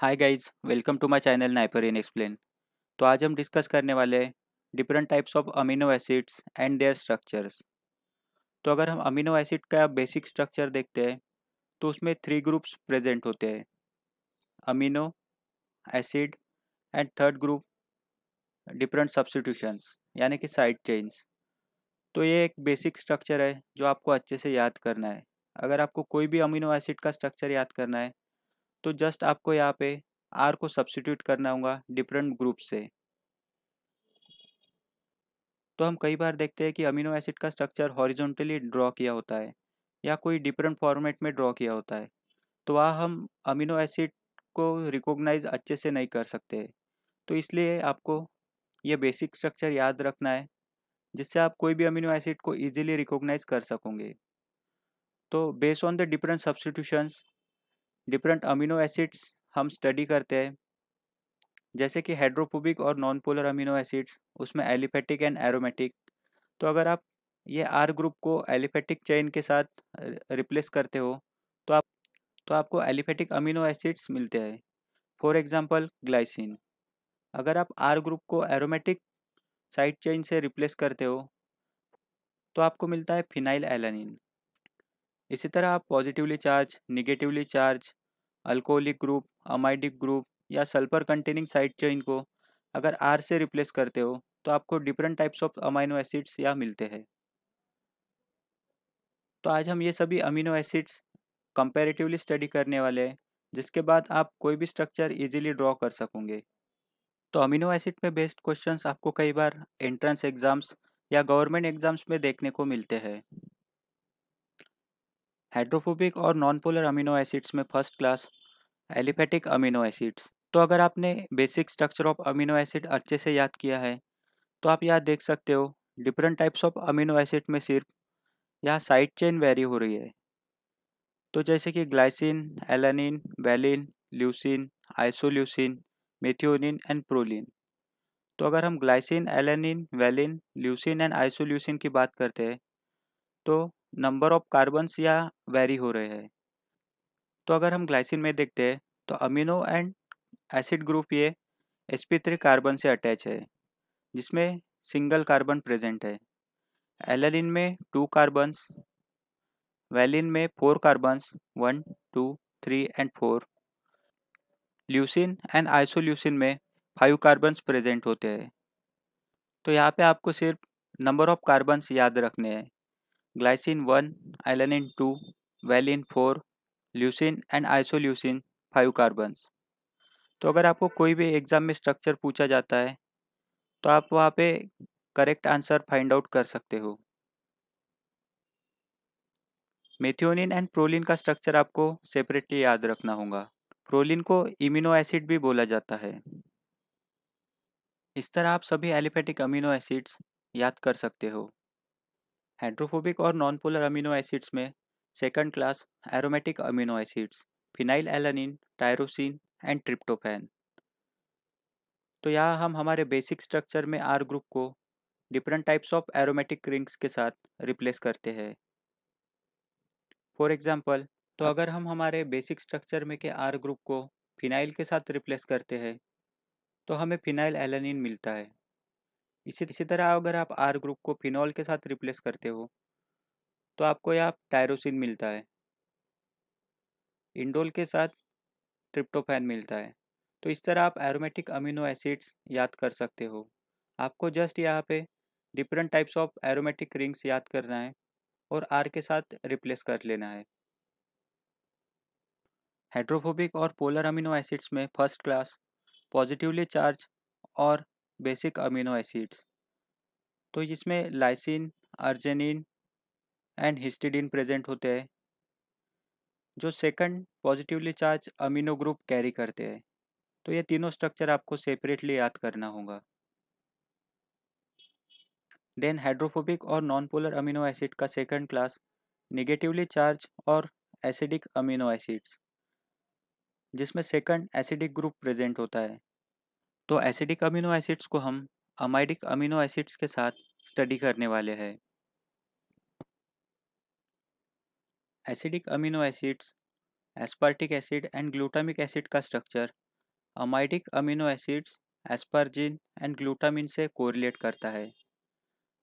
hi guys welcome to my channel नाइपरिन explain तो आज हम डिस्कस करने वाले हैं different types of amino acids and their structures तो अगर हम अमीनो एसिड का बेसिक स्ट्रक्चर देखते हैं तो उसमें थ्री ग्रुप्स प्रेजेंट होते हैं amino acid and third group different substitutions यानी कि साइड चेंज तो ये एक बेसिक स्ट्रक्चर है जो आपको अच्छे से याद करना है अगर आपको कोई भी अमीनो एसिड का स्ट्रक्चर याद करना है तो जस्ट आपको यहाँ पे आर को सब्सिट्यूट करना होगा डिफरेंट ग्रुप से तो हम कई बार देखते हैं कि अमीनो एसिड का स्ट्रक्चर हॉरिजॉन्टली ड्रॉ किया होता है या कोई डिफरेंट फॉर्मेट में ड्रॉ किया होता है तो वह हम अमीनो एसिड को रिकॉग्नाइज अच्छे से नहीं कर सकते तो इसलिए आपको ये बेसिक स्ट्रक्चर याद रखना है जिससे आप कोई भी अमीनो एसिड को इजीली रिकॉग्नाइज कर सकोगे तो based on the different substitutions different amino acids हम स्टडी करते हैं जैसे कि हाइड्रोफोबिक और नॉन पोलर अमीनो एसिड्स उसमें एलिफेटिक एंड एरोमेटिक तो अगर आप ये आर ग्रुप को एलिफेटिक चेन के साथ रिप्लेस करते हो तो आप तो आपको एलिफेटिक अमीनो एसिड्स मिलते हैं फॉर एग्जांपल ग्लाइसिन अगर आप आर ग्रुप को एरोमेटिक साइड चेन से रिप्लेस करते हो तो आपको मिलता है फिनाइल एलानिन इसी तरह आप positively charge negatively charge alcoholic group amidic group या सल्फर कंटेनिंग साइड चेन को अगर आर से रिप्लेस करते हो तो आपको different types of amino acids या मिलते हैं तो आज हम ये सभी अमीनो एसिड्स कंपेरेटिवली स्टडी करने वाले हैं जिसके बाद आप कोई भी स्ट्रक्चर इजीली ड्रॉ कर सकोगे तो अमीनो एसिड में बेस्ड क्वेश्चंस आपको कई बार एंट्रेंस एग्ज़ाम्स या गवर्नमेंट एग्ज़ाम्स में देखने को मिलते हैं हाइड्रोफोबिक और नॉन पोलर अमीनो एसिड्स में first class aliphatic amino acids तो अगर आपने basic structure of amino acid अच्छे से याद किया है तो आप यहाँ देख सकते हो different types of amino acid में सिर्फ यहाँ साइड चेन वेरी हो रही है तो जैसे कि glycine alanine valine leucine isoleucine methionine and proline तो अगर हम glycine alanine valine leucine and isoleucine की बात करते हैं तो नंबर ऑफ कार्बन्स या वेरी हो रहे हैं तो अगर हम ग्लाइसिन में देखते हैं तो अमीनो एंड एसिड ग्रुप ये एस पी थ्री कार्बन से अटैच है जिसमें सिंगल कार्बन प्रेजेंट है एलिन में टू कार्बन्स वेलिन में four carbons one two three and four leucine and isoleucine में फाइव कार्बन्स प्रेजेंट होते हैं तो यहाँ पे आपको सिर्फ नंबर ऑफ कार्बन्स याद रखने हैं glycine one alanine two valine four leucine and isoleucine five carbons तो अगर आपको कोई भी एग्ज़ाम में स्ट्रक्चर पूछा जाता है तो आप वहाँ पे करेक्ट आंसर फाइंड आउट कर सकते हो मेथियोनिन एंड प्रोलिन का स्ट्रक्चर आपको सेपरेटली याद रखना होगा प्रोलिन को इमिनो एसिड भी बोला जाता है इस तरह आप सभी एलिफेटिक अमीनो एसिड्स याद कर सकते हो हाइड्रोफोबिक और नॉन पोलर अमीनो एसिड्स में second class aromatic amino acids phenyl alanine tyrosine and tryptophan तो यहाँ हम हमारे बेसिक स्ट्रक्चर में आर ग्रुप को different types of aromatic rings के साथ रिप्लेस करते हैं फॉर एग्जाम्पल तो अगर हम हमारे बेसिक स्ट्रक्चर में के आर ग्रुप को फिनाइल के साथ रिप्लेस करते हैं तो हमें फिनाइल एलानिन मिलता है इसी इसी तरह अगर आप आर ग्रुप को फिनॉल के साथ रिप्लेस करते हो तो आपको यहाँ टायरोसिन मिलता है इंडोल के साथ ट्रिप्टोफैन मिलता है तो इस तरह आप एरोमेटिक अमीनो एसिड्स याद कर सकते हो आपको जस्ट यहाँ पे different types of aromatic rings याद करना है और आर के साथ रिप्लेस कर लेना है हाइड्रोफोबिक और पोलर अमीनो एसिड्स में फर्स्ट क्लास पॉजिटिवली चार्ज और बेसिक अमीनो एसिड्स तो इसमें lysine arginine and histidine present होते हैं जो second positively charge amino group carry करते हैं तो ये तीनों स्ट्रक्चर आपको सेपरेटली याद करना होगा देन हाइड्रोफोबिक और नॉन पोलर अमीनो एसिड का सेकंड क्लास निगेटिवली चार्ज और एसिडिक अमीनो एसिड्स जिसमें सेकंड एसिडिक ग्रुप प्रेजेंट होता है तो एसिडिक अमीनो एसिड्स को हम अमाइडिक अमीनो एसिड्स के साथ स्टडी करने वाले हैं acidic amino acids aspartic acid and glutamic acid का structure amidic amino acids asparagine and glutamine से कोरिलेट करता है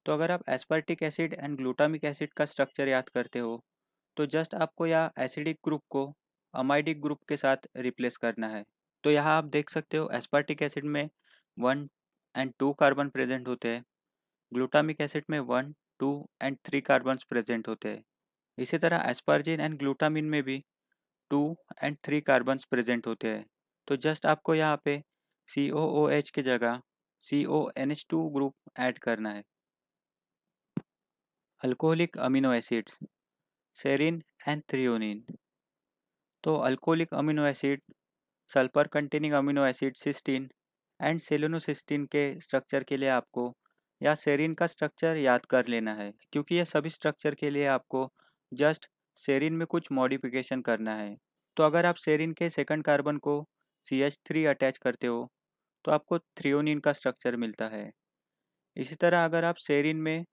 तो अगर आप aspartic acid and glutamic acid का स्ट्रक्चर याद करते हो तो जस्ट आपको यह एसिडिक ग्रुप को अमाइडिक ग्रुप के साथ रिप्लेस करना है तो यहाँ आप देख सकते हो एस्पार्टिक एसिड में one and two carbon present होते हैं ग्लूटामिक एसिड में one two and three carbon present होते हैं इसी तरह एस्पार्जिन एंड ग्लूटामिन में भी two and three carbon present होते हैं तो जस्ट आपको यहाँ पे सी ओ ओ एच की जगह C O N H two group add करना है alcoholic amino acids serine and threonine तो alcoholic amino acid sulphur containing amino acid cysteine and selenocysteine के स्ट्रक्चर के लिए आपको या सेरिन का स्ट्रक्चर याद कर लेना है क्योंकि यह सभी स्ट्रक्चर के लिए आपको जस्ट सेरिन में कुछ मॉडिफिकेशन करना है तो अगर आप सेरिन के सेकंड कार्बन को सी एच थ्री अटैच करते हो तो आपको थ्रियोनिन का स्ट्रक्चर मिलता है इसी तरह अगर आप सेरिन में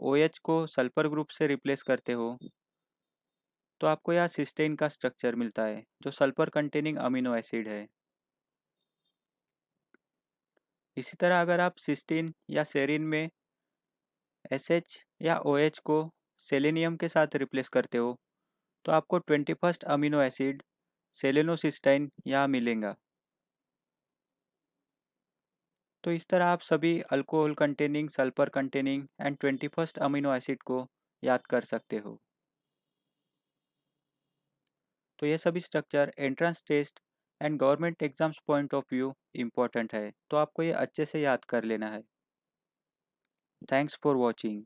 ओ OH को सल्फर ग्रुप से रिप्लेस करते हो तो आपको यहाँ सिस्टेन का स्ट्रक्चर मिलता है जो सल्फर कंटेनिंग अमीनो एसिड है इसी तरह अगर आप सिस्टीन या सेरिन में एस एच या ओ OH को सेलेनियम के साथ रिप्लेस करते हो तो आपको twenty first amino acid selenocysteine यहाँ मिलेगा तो इस तरह आप सभी alcohol containing sulphur containing and twenty first amino acid को याद कर सकते हो तो ये सभी structure entrance test and government exams point of view important है तो आपको ये अच्छे से याद कर लेना है थैंक्स फॉर वॉचिंग